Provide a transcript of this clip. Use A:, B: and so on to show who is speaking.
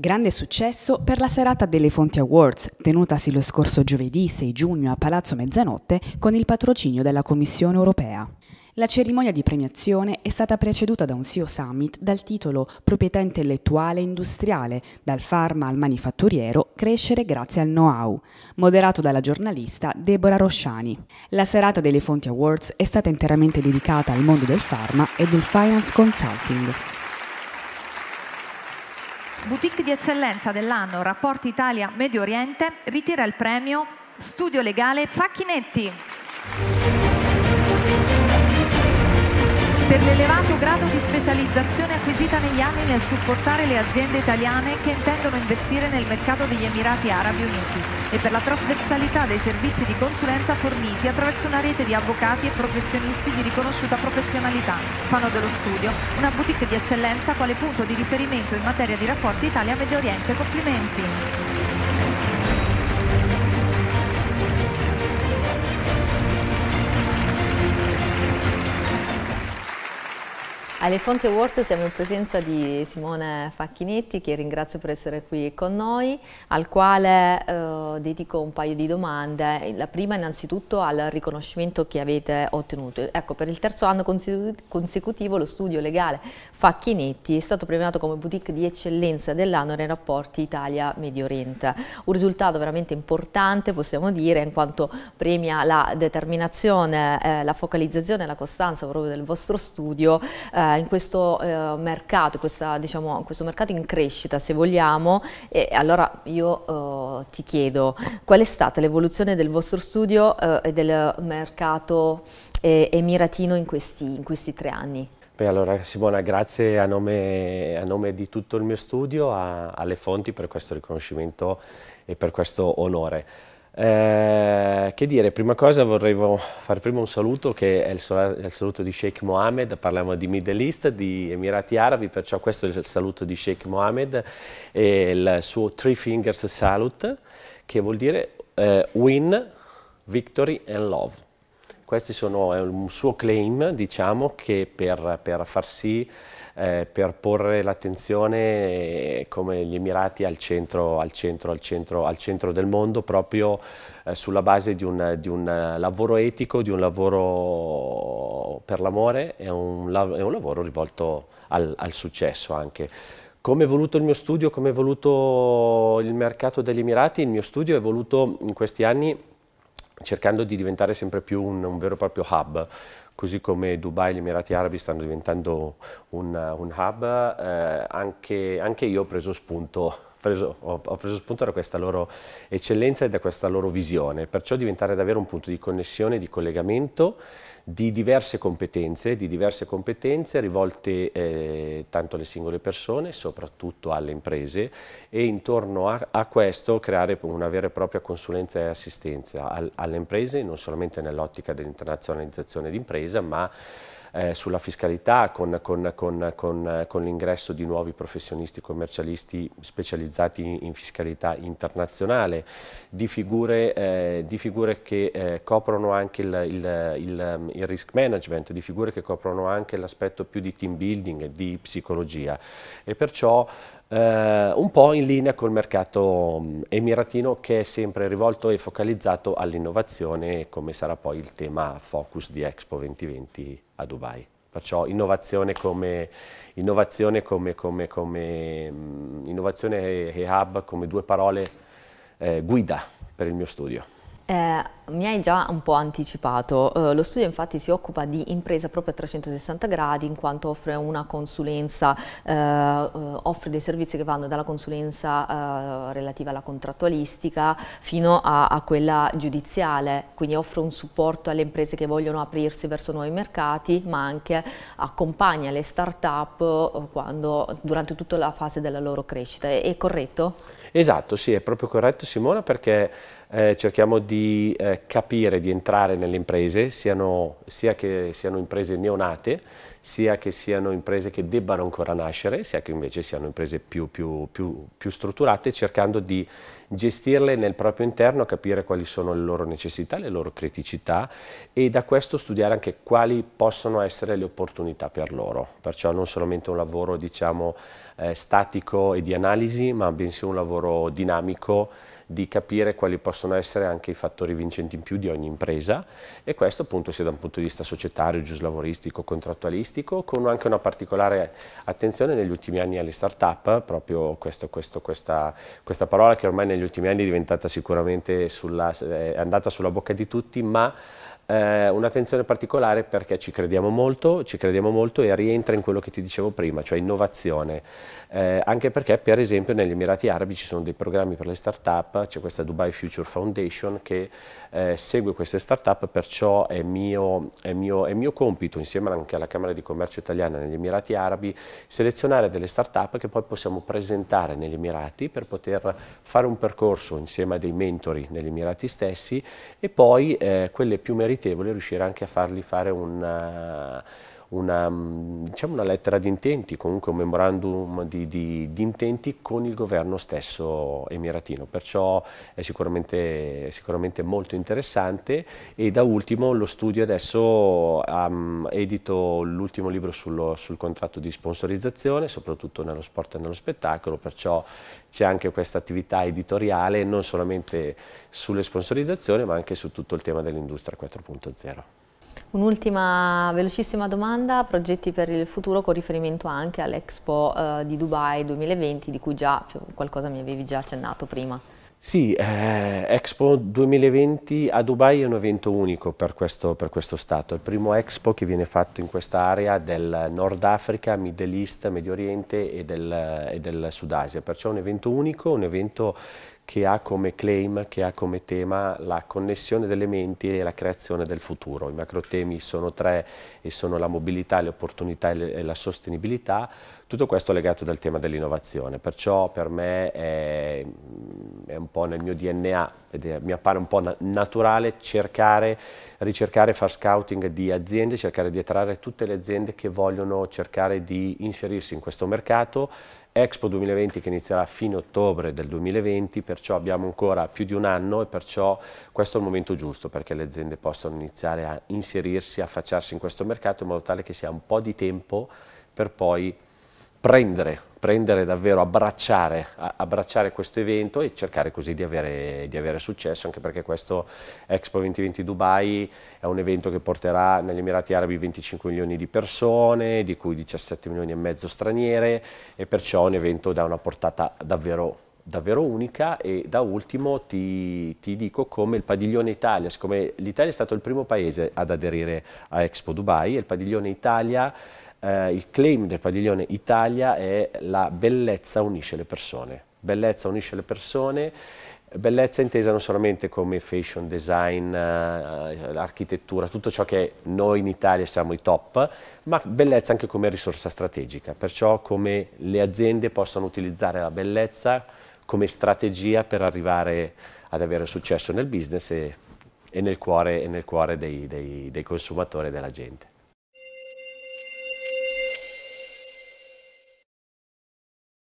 A: Grande successo per la serata delle Fonti Awards, tenutasi lo scorso giovedì 6 giugno a Palazzo Mezzanotte con il patrocinio della Commissione europea. La cerimonia di premiazione è stata preceduta da un CEO Summit dal titolo Proprietà intellettuale e industriale, dal farma al manifatturiero, crescere grazie al know-how, moderato dalla giornalista Deborah Rosciani. La serata delle Fonti Awards è stata interamente dedicata al mondo del farma e del finance
B: consulting.
A: Boutique di eccellenza dell'anno, Rapporti Italia Medio Oriente, ritira il premio Studio Legale Facchinetti. per l'elevato grado di specializzazione acquisita negli anni nel supportare le aziende italiane che intendono investire nel mercato degli Emirati Arabi Uniti e per la trasversalità dei servizi di consulenza forniti attraverso una rete di avvocati e professionisti di riconosciuta professionalità. Fanno dello studio una boutique di eccellenza quale punto di riferimento in materia di rapporti Italia-Medio Oriente. Complimenti! Alle Fonte Awards siamo in presenza di Simone Facchinetti che ringrazio per essere qui con noi, al quale eh, dedico un paio di domande. La prima innanzitutto al riconoscimento che avete ottenuto. Ecco, per il terzo anno consecutivo lo studio legale Facchinetti è stato premiato come boutique di eccellenza dell'anno nei rapporti Italia-Medio Oriente. Un risultato veramente importante possiamo dire in quanto premia la determinazione, eh, la focalizzazione e la costanza proprio del vostro studio eh, eh, in questo eh, mercato, questa, diciamo, questo mercato in crescita se vogliamo, e allora io eh, ti chiedo qual è stata l'evoluzione del vostro studio eh, e del mercato eh, emiratino in questi, in questi tre anni?
B: Beh, allora Simona, grazie a nome, a nome, di tutto il mio studio, a, alle fonti per questo riconoscimento e per questo onore. Eh, che dire, prima cosa vorrei fare prima un saluto che è il, è il, saluto di Sheikh Mohammed, parliamo di Middle East, di Emirati Arabi, perciò questo è il saluto di Sheikh Mohammed e il suo Three Fingers Salute che vuol dire eh, Win, Victory and Love. Questo è un suo claim diciamo che per, per far sì eh, per porre l'attenzione eh, come gli Emirati al centro, al centro, al centro, al centro del mondo proprio eh, sulla base di un, di un, eh, lavoro etico, di un lavoro per l'amore e è un lavoro rivolto al, al successo anche. Come è voluto il mio studio, come è voluto il mercato degli Emirati? Il mio studio è voluto in questi anni cercando di diventare sempre più un, un vero e proprio hub così come Dubai e gli Emirati Arabi stanno diventando un, un hub, eh, anche, anche, io ho preso, spunto, preso, ho, preso spunto da questa loro eccellenza e da questa loro visione, perciò diventare davvero un punto di connessione, di collegamento di diverse competenze, di diverse competenze rivolte eh, tanto alle singole persone, soprattutto alle imprese e intorno a, a questo creare una vera e propria consulenza e assistenza al, alle imprese, non solamente nell'ottica dell'internazionalizzazione d'impresa, ma eh, sulla fiscalità, con, con, con, con l'ingresso di nuovi professionisti commercialisti specializzati in, fiscalità internazionale, di figure, eh, di figure che eh, coprono anche il, il, il, il, risk management, di figure che coprono anche l'aspetto più di team building, di psicologia e perciò eh, un po' in linea col mercato mm, emiratino che è sempre rivolto e focalizzato all'innovazione come sarà poi il tema focus di Expo 2020 a Dubai. Perciò innovazione come, innovazione come, come, come mm, innovazione e hub come due parole eh, guida per il mio studio.
A: Eh, mi hai già un po' anticipato, eh, lo studio infatti si occupa di impresa proprio a 360 gradi in quanto offre una consulenza, eh, eh, offre dei servizi che vanno dalla consulenza eh, relativa alla contrattualistica fino a, a, quella giudiziale, quindi offre un supporto alle imprese che vogliono aprirsi verso nuovi mercati ma anche accompagna le start-up eh, quando, durante tutta la fase della loro crescita, è, è corretto?
B: Esatto, sì, è proprio corretto Simona perché eh, cerchiamo di eh, capire, di entrare nelle imprese, siano, sia che siano imprese neonate, sia che siano imprese che debbano ancora nascere, sia che invece siano imprese più, più, più, più strutturate, cercando di gestirle nel proprio interno, capire quali sono le loro necessità, le loro criticità e da questo studiare anche quali possono essere le opportunità per loro. Perciò non solamente un lavoro diciamo, eh, statico e di analisi, ma bensì un lavoro dinamico di capire quali possono essere anche i fattori vincenti in più di ogni impresa e questo appunto sia da un punto di vista societario, giuslavoristico, contrattualistico, con anche una particolare attenzione negli ultimi anni alle start-up, proprio questo, questo, questa, questa, parola che ormai negli ultimi anni è diventata sicuramente sulla, è andata sulla bocca di tutti, ma eh, un'attenzione particolare perché ci crediamo molto, ci crediamo molto e rientra in quello che ti dicevo prima, cioè innovazione. Eh, anche perché per esempio negli Emirati Arabi ci sono dei programmi per le start-up, c'è questa Dubai Future Foundation che eh, segue queste start-up, perciò è mio, è, mio, è mio, compito, insieme anche alla Camera di Commercio Italiana negli Emirati Arabi, selezionare delle start-up che poi possiamo presentare negli Emirati per poter fare un percorso insieme a dei mentori negli Emirati stessi e poi eh, quelle più meritate meritevole riuscire anche a fargli fare un eh, una, mm, diciamo una lettera di intenti, comunque un memorandum di, di, di, intenti con il governo stesso emiratino, perciò è sicuramente, è sicuramente molto interessante e da ultimo lo studio adesso ha um, edito l'ultimo libro sullo, sul contratto di sponsorizzazione, soprattutto nello sport e nello spettacolo, perciò c'è anche questa attività editoriale non solamente sulle sponsorizzazioni ma anche su tutto il tema dell'industria 4.0.
A: Un'ultima velocissima domanda, progetti per il futuro con riferimento anche all'Expo eh, di Dubai 2020 di cui già qualcosa mi avevi già accennato
B: prima. Sì, eh, Expo 2020 a Dubai è un evento unico per questo, per questo Stato, è il primo Expo che viene fatto in questa area del Nord Africa, Middle East, Medio Oriente e del, e del Sud Asia, perciò è un evento unico, un evento che ha come claim, che ha come tema la connessione delle menti e la creazione del futuro. I macrotemi sono tre e sono la mobilità, le opportunità e la sostenibilità. Tutto questo legato dal tema dell'innovazione, perciò per me è, è, un po' nel mio DNA, ed è, mi appare un po' naturale cercare, ricercare, far scouting di aziende, cercare di attrarre tutte le aziende che vogliono cercare di inserirsi in questo mercato Expo 2020 che inizierà a fine ottobre del 2020, perciò abbiamo ancora più di un anno e perciò questo è il momento giusto perché le aziende possano iniziare a inserirsi, affacciarsi in questo mercato in modo tale che sia un po' di tempo per poi prendere, prendere davvero, abbracciare, abbracciare, questo evento e cercare così di avere, di avere, successo, anche perché questo Expo 2020 Dubai è un evento che porterà negli Emirati Arabi 25 milioni di persone, di cui 17 milioni e mezzo straniere, e perciò è un evento da una portata davvero davvero unica e da ultimo ti, ti, dico come il padiglione Italia, siccome l'Italia è stato il primo paese ad aderire a Expo Dubai e il padiglione Italia eh, il claim del padiglione Italia è la bellezza unisce le persone. Bellezza unisce le persone Bellezza intesa non solamente come fashion design, eh, architettura, tutto ciò che noi in Italia siamo i top, ma bellezza anche come risorsa strategica, perciò come le aziende possono utilizzare la bellezza come strategia per arrivare ad avere successo nel business e, e nel, cuore, e nel cuore dei, dei, dei consumatori e della gente.